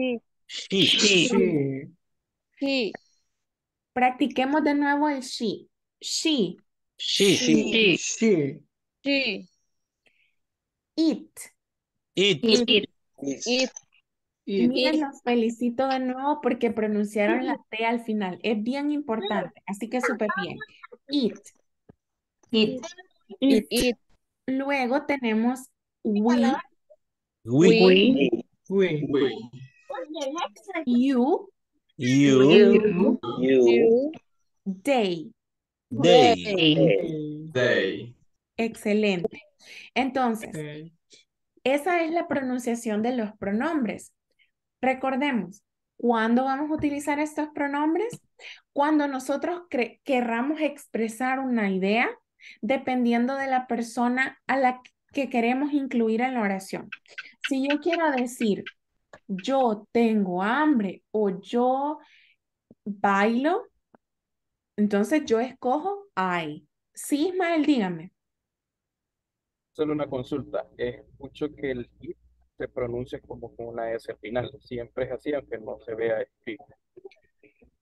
Sí. sí, sí. Practiquemos de nuevo el sí. Sí. Sí. sí, sí, sí. It. It. It. It. los felicito de nuevo porque pronunciaron la T al final. Es bien importante, así que súper bien. It. It. It. Luego tenemos we. We. we. We. You. You. You. They. day Excelente. Entonces, esa es la pronunciación de los pronombres. Recordemos, ¿cuándo vamos a utilizar estos pronombres? Cuando nosotros querramos expresar una idea, dependiendo de la persona a la que que queremos incluir en la oración. Si yo quiero decir, yo tengo hambre o yo bailo, entonces yo escojo I. Sí, Ismael, dígame. Solo una consulta. es mucho que el I se pronuncie como con una S al final. Siempre es así, aunque no se vea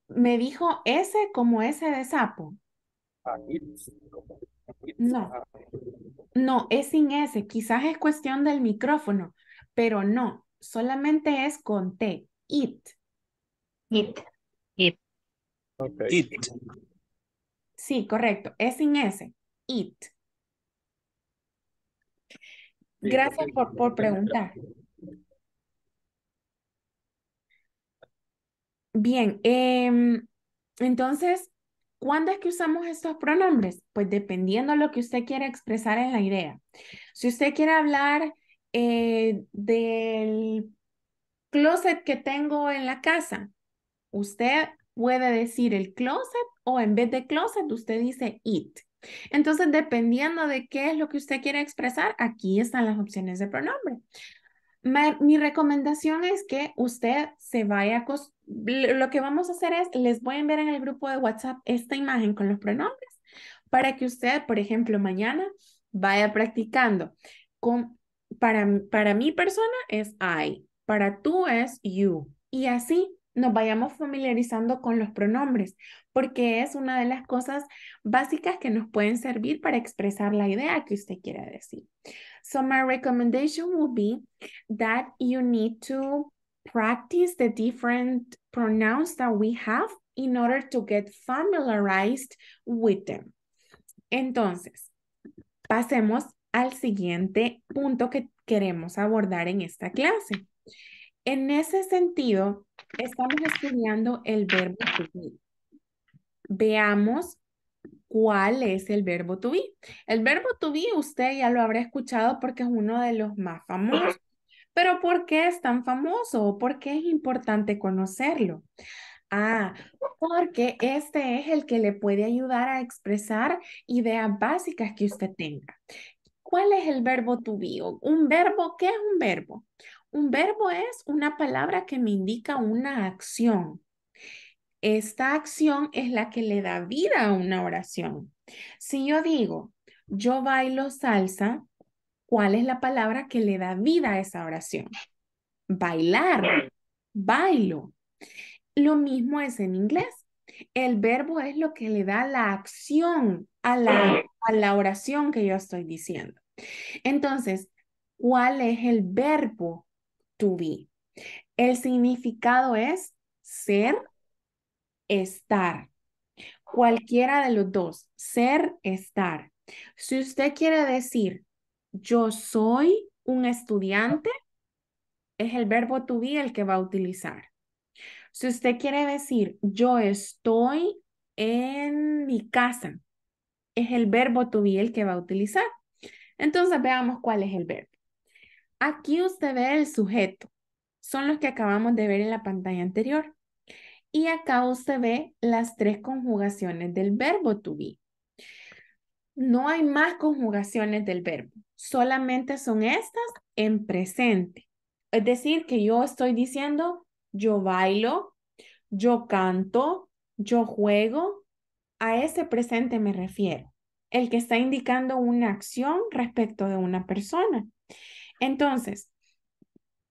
Me dijo S como S de sapo. Ah, no, no, es sin S. Quizás es cuestión del micrófono, pero no, solamente es con T. It. It. It. It. Sí, correcto. Es sin S. It. Gracias por, preguntar. Bien, em, entonces ¿Cuándo es que usamos estos pronombres? Pues dependiendo de lo que usted quiera expresar en la idea. Si usted quiere hablar eh, del closet que tengo en la casa, usted puede decir el closet o en vez de closet usted dice it. Entonces, dependiendo de qué es lo que usted quiere expresar, aquí están las opciones de pronombre mi recomendación es que usted se vaya, a... lo que vamos a hacer es, les voy a enviar en el grupo de WhatsApp esta imagen con los pronombres para que usted, por ejemplo, mañana vaya practicando. Con, para, para mi persona es I, para tú es you. Y así nos vayamos familiarizando con los pronombres, porque es una de las cosas básicas que nos pueden servir para expresar la idea que usted quiera decir. So my recommendation will be that you need to practice the different pronouns that we have in order to get familiarized with them. Entonces, pasemos al siguiente punto que queremos abordar en esta clase. En ese sentido, estamos estudiando el verbo to Veamos cuál es el verbo to be. El verbo to be usted ya lo habrá escuchado porque es uno de los más famosos. Pero ¿por qué es tan famoso por qué es importante conocerlo? Ah, porque este es el que le puede ayudar a expresar ideas básicas que usted tenga. ¿Cuál es el verbo to be? Un verbo, ¿qué es un verbo? Un verbo es una palabra que me indica una acción. Esta acción es la que le da vida a una oración. Si yo digo, yo bailo salsa, ¿cuál es la palabra que le da vida a esa oración? Bailar, bailo. Lo mismo es en inglés. El verbo es lo que le da la acción a la, a la oración que yo estoy diciendo. Entonces, ¿cuál es el verbo to be? El significado es ser estar. Cualquiera de los dos, ser, estar. Si usted quiere decir, yo soy un estudiante, es el verbo to be el que va a utilizar. Si usted quiere decir, yo estoy en mi casa, es el verbo to be el que va a utilizar. Entonces veamos cuál es el verbo. Aquí usted ve el sujeto. Son los que acabamos de ver en la pantalla anterior. Y acá usted ve las tres conjugaciones del verbo to be. No hay más conjugaciones del verbo, solamente son estas en presente. Es decir, que yo estoy diciendo, yo bailo, yo canto, yo juego. A ese presente me refiero, el que está indicando una acción respecto de una persona. Entonces,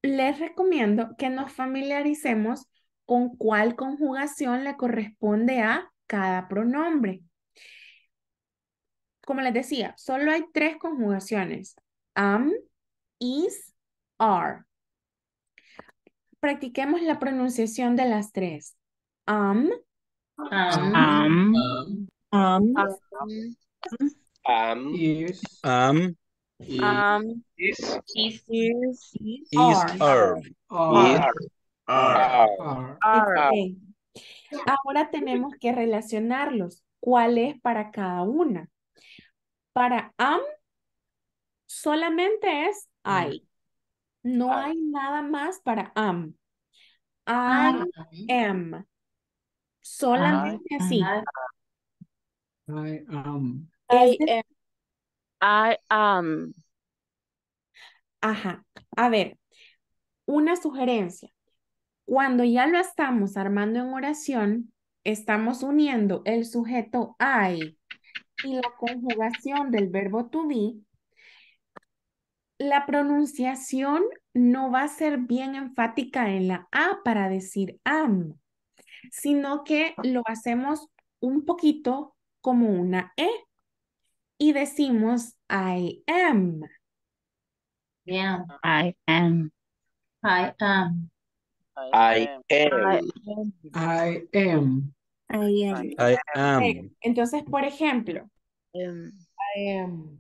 les recomiendo que nos familiaricemos con cuál conjugación le corresponde a cada pronombre. Como les decía, solo hay tres conjugaciones. Am, is, are. Practiquemos la pronunciación de las tres. Am. Am. Am. Am. Is. Am. Is. Is. Is. Is. Ah, Ahora tenemos que relacionarlos. ¿Cuál es para cada una? Para am solamente es I. No hay nada más para am. I am. Solamente así. I am. I am. I am. Ajá. A ver, una sugerencia. Cuando ya lo estamos armando en oración, estamos uniendo el sujeto I y la conjugación del verbo to be. La pronunciación no va a ser bien enfática en la A para decir am, sino que lo hacemos un poquito como una E y decimos I am. I am. I am. I am. I am. I am. Eh, entonces, por ejemplo, em.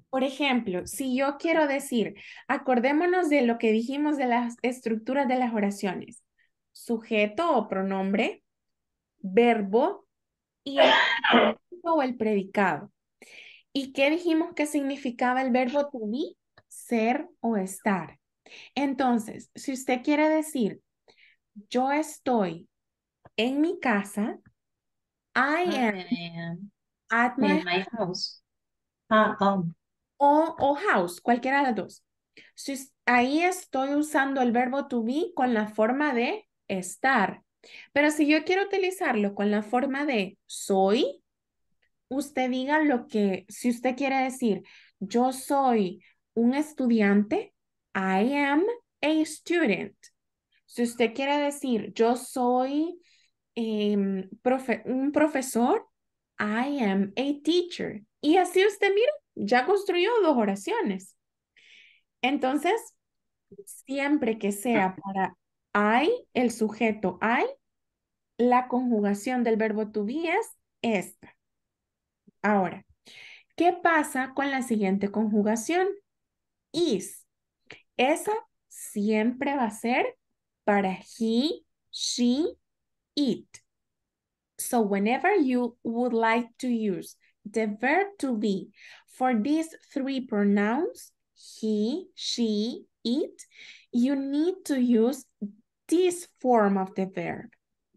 por ejemplo, si yo quiero decir, acordémonos de lo que dijimos de las estructuras de las oraciones, sujeto o pronombre, verbo y el, o el predicado. ¿Y qué dijimos que significaba el verbo to be? Ser o estar. Entonces, si usted quiere decir, yo estoy en mi casa, I am, at my, house. o, house, cualquiera de las dos. ahí estoy usando el verbo to be con la forma de estar. Pero si yo quiero utilizarlo con la forma de soy, usted diga lo que, si usted quiere decir, yo soy un estudiante, I am a student. Si usted quiere decir, yo soy em, un profesor, I am a teacher. Y así usted, mira, ya construyó dos oraciones. Entonces, siempre que sea para I, el sujeto I, la conjugación del verbo to be es esta. Ahora, ¿qué pasa con la siguiente conjugación? Is. Esa siempre va a ser Para he, she, it. So whenever you would like to use the verb to be for these three pronouns, he, she, it, you need to use this form of the verb,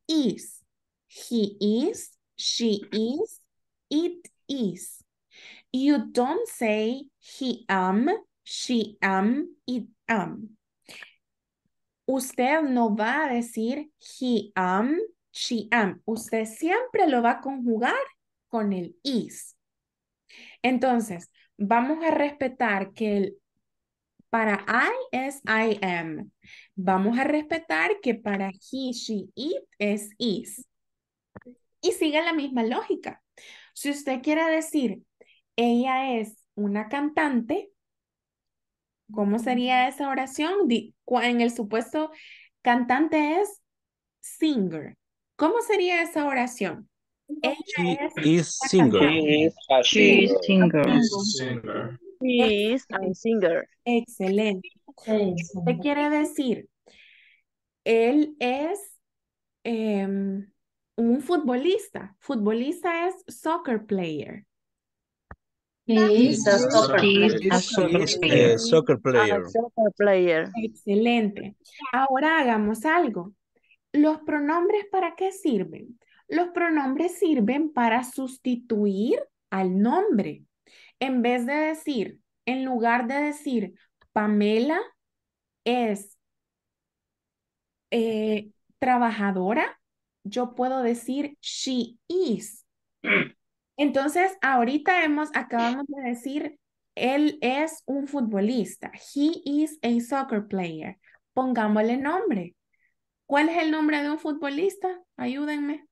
is. He is, she is, it is. You don't say he am, she am, it am. usted no va a decir he am, she am. Usted siempre lo va a conjugar con el is. Entonces, vamos a respetar que el para I es I am. Vamos a respetar que para he, she, it es is. Y sigue la misma lógica. Si usted quiere decir, ella es una cantante, ¿Cómo sería esa oración? En el supuesto cantante es singer. ¿Cómo sería esa oración? Ella She es, is singer. She is singer. is a singer. Excelente. ¿Qué quiere decir? Él es em, un futbolista. Futbolista es soccer player soccer player. Excelente. Ahora hagamos algo. ¿Los pronombres para qué sirven? Los pronombres sirven para sustituir al nombre. En vez de decir, en lugar de decir Pamela es eh, trabajadora, yo puedo decir she is. Entonces, ahorita hemos, acabamos de decir, él es un futbolista. He is a soccer player. Pongámosle nombre. ¿Cuál es el nombre de un futbolista? Ayúdenme.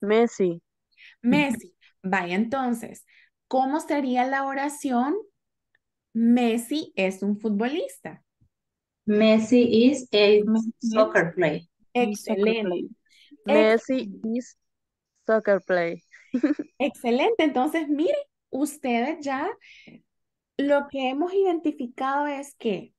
Messi. Messi. Vaya entonces, ¿cómo sería la oración? Messi es un futbolista. Messi is a soccer player. Excelente. Messi is Soccer Play. Excelente, entonces miren, ustedes ya lo que hemos identificado es que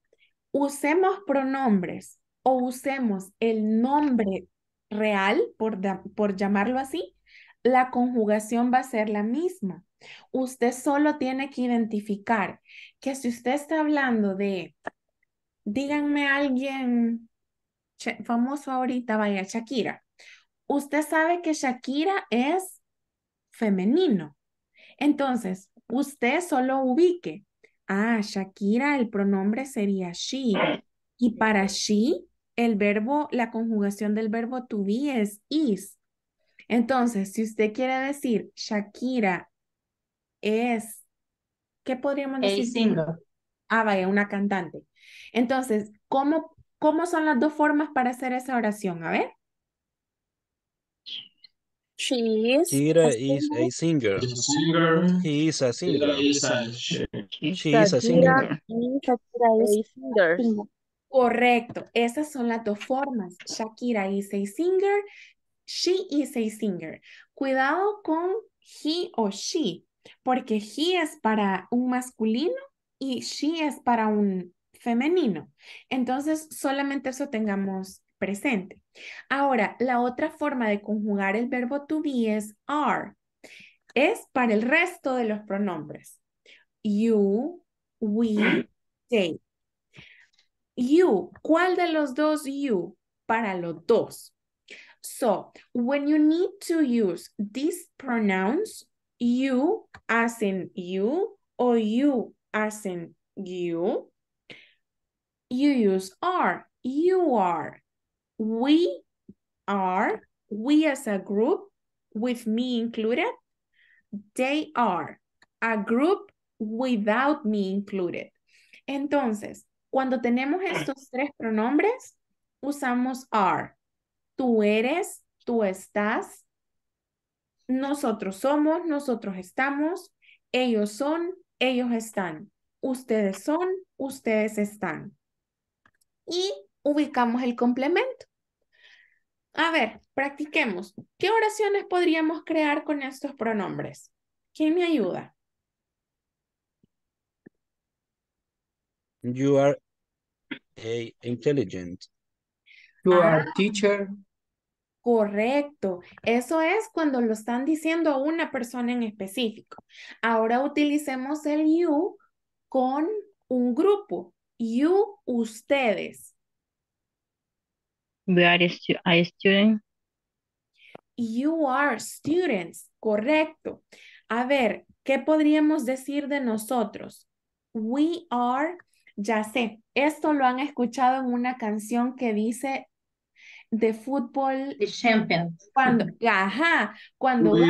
usemos pronombres o usemos el nombre real, por, por llamarlo así, la conjugación va a ser la misma. Usted solo tiene que identificar que si usted está hablando de, díganme a alguien famoso ahorita, vaya, Shakira usted sabe que Shakira es femenino. Entonces, usted solo ubique. Ah, Shakira, el pronombre sería she. Y para she, el verbo, la conjugación del verbo to be es is. Entonces, si usted quiere decir Shakira es, ¿qué podríamos decir? Es Ah, una cantante. Entonces, ¿cómo, ¿cómo son las dos formas para hacer esa oración? A ver. She is. singer. is a singer. she is a singer. Shakira is a singer. Correcto. Esas son las dos formas. Shakira is a singer. She is a singer. Cuidado con he o she, porque he es para un masculino y she es para un femenino. Entonces, solamente eso tengamos presente. Ahora, la otra forma de conjugar el verbo to be es are. Es para el resto de los pronombres. You, we, they. You, ¿cuál de los dos you? Para los dos. So, when you need to use these pronouns, you as in you o you as in you, you use are, you are we are, we as a group, with me included, they are a group without me included. Entonces, cuando tenemos estos tres pronombres, usamos are. Tú eres, tú estás, nosotros somos, nosotros estamos, ellos son, ellos están, ustedes son, ustedes están. Y ubicamos el complemento. A ver, practiquemos. ¿Qué oraciones podríamos crear con estos pronombres? ¿Quién me ayuda? You are a intelligent. You are ah. teacher. Correcto. Eso es cuando lo están diciendo a una persona en específico. Ahora utilicemos el you con un grupo. You, ustedes. We are a student. You are students, correcto. A ver, ¿qué podríamos decir de nosotros? We are, ya sé, esto lo han escuchado en una canción que dice The Football The Champions. Cuando, ajá, cuando we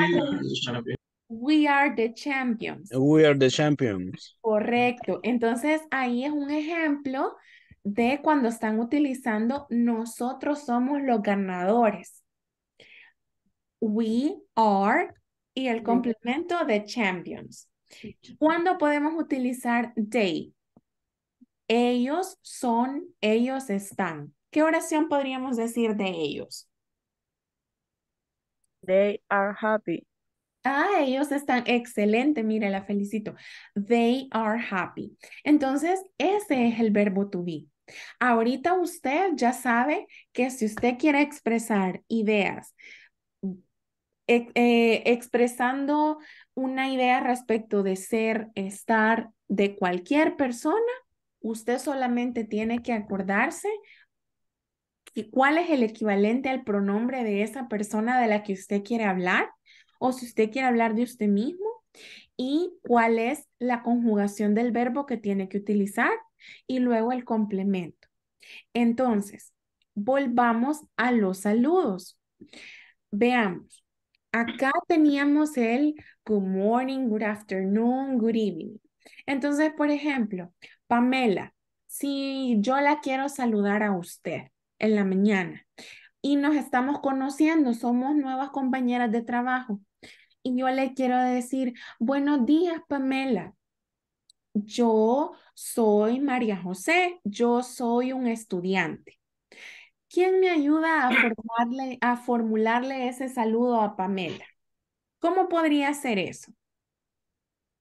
We are the champions. We are the champions. Correcto. Entonces, ahí es un ejemplo de cuando están utilizando nosotros somos los ganadores. We are y el complemento de champions. ¿Cuándo podemos utilizar they? Ellos son, ellos están. ¿Qué oración podríamos decir de ellos? They are happy. Ah, ellos están excelente, mire, la felicito. They are happy. Entonces, ese es el verbo to be. Ahorita usted ya sabe que si usted quiere expresar ideas, eh, expresando una idea respecto de ser, estar de cualquier persona, usted solamente tiene que acordarse cuál es el equivalente al pronombre de esa persona de la que usted quiere hablar o si usted quiere hablar de usted mismo y cuál es la conjugación del verbo que tiene que utilizar y luego el complemento. Entonces, volvamos a los saludos. Veamos, acá teníamos el good morning, good afternoon, good evening. Entonces, por ejemplo, Pamela, si yo la quiero saludar a usted en la mañana y nos estamos conociendo, somos nuevas compañeras de trabajo y yo le quiero decir, buenos días, Pamela, yo soy María José, yo soy un estudiante. ¿Quién me ayuda a, a formularle ese saludo a Pamela? ¿Cómo podría ser eso?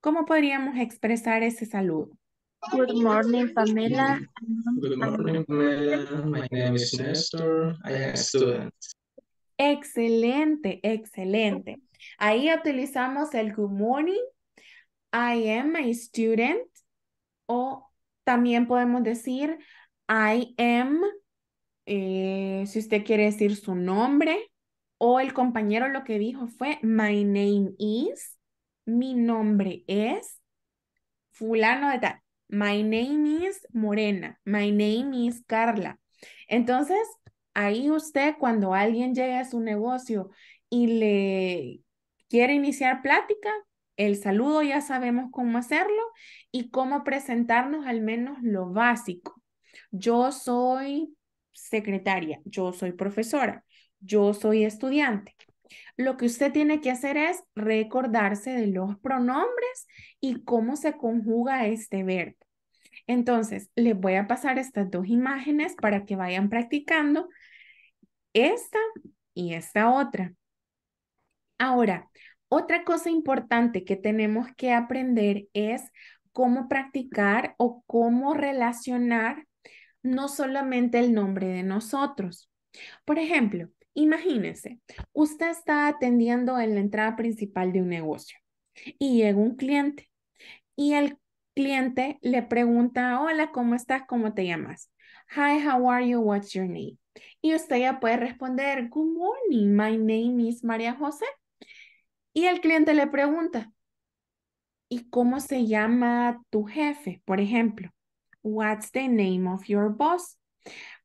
¿Cómo podríamos expresar ese saludo? Good morning, Pamela. Mm. Good morning, Pamela. My name is Nestor. I am a student. Excelente, excelente. Ahí utilizamos el good morning I am a student o también podemos decir I am, eh, si usted quiere decir su nombre o el compañero lo que dijo fue My name is, mi nombre es fulano de tal. My name is Morena, my name is Carla. Entonces, ahí usted cuando alguien llega a su negocio y le quiere iniciar plática, el saludo ya sabemos cómo hacerlo y cómo presentarnos al menos lo básico. Yo soy secretaria, yo soy profesora, yo soy estudiante. Lo que usted tiene que hacer es recordarse de los pronombres y cómo se conjuga este verbo. Entonces, les voy a pasar estas dos imágenes para que vayan practicando esta y esta otra. Ahora, otra cosa importante que tenemos que aprender es cómo practicar o cómo relacionar no solamente el nombre de nosotros. Por ejemplo, imagínense, usted está atendiendo en la entrada principal de un negocio y llega un cliente y el cliente le pregunta, hola, ¿cómo estás? ¿Cómo te llamas? Hi, how are you? What's your name? Y usted ya puede responder, good morning, my name is María José y el cliente le pregunta, ¿y cómo se llama tu jefe? Por ejemplo, what's the name of your boss?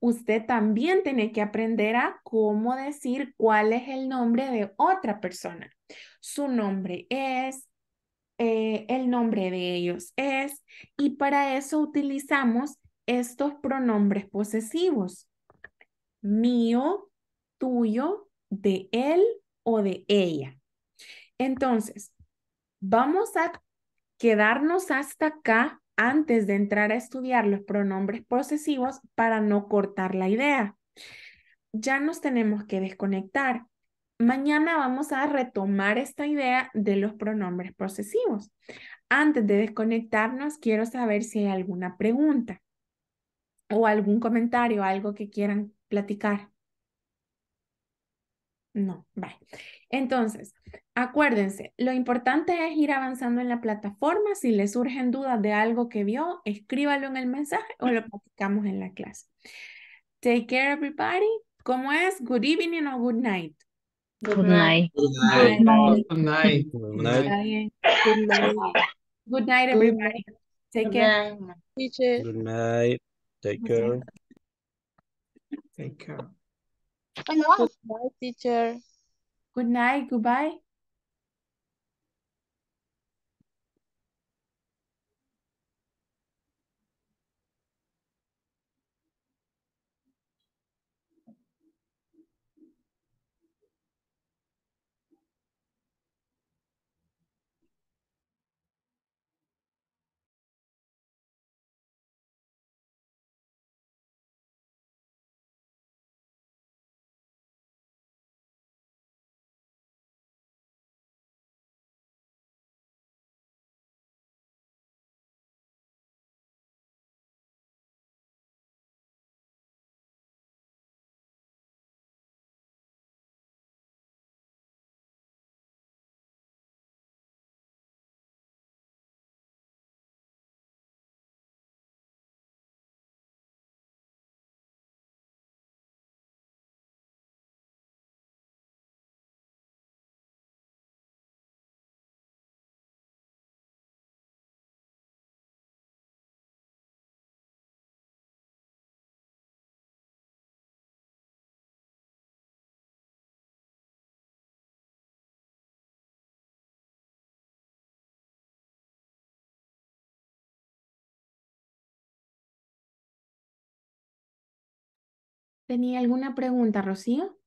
Usted también tiene que aprender a cómo decir cuál es el nombre de otra persona. Su nombre es, eh, el nombre de ellos es, y para eso utilizamos estos pronombres posesivos. Mío, tuyo, de él o de ella. Entonces, vamos a quedarnos hasta acá antes de entrar a estudiar los pronombres posesivos para no cortar la idea. Ya nos tenemos que desconectar. Mañana vamos a retomar esta idea de los pronombres posesivos. Antes de desconectarnos, quiero saber si hay alguna pregunta o algún comentario, algo que quieran platicar. No, vale. Entonces, Acuérdense, lo importante es ir avanzando en la plataforma. Si les surgen dudas de algo que vio, escríbalo en el mensaje o lo platicamos en la clase. Take care, everybody. ¿Cómo es? Good evening o good night. Good night. Good night. Good night. Good night. everybody. Take care. Good night. Take care. Take care. Good night, teacher. Good night. Goodbye. ¿Tenía alguna pregunta, Rocío?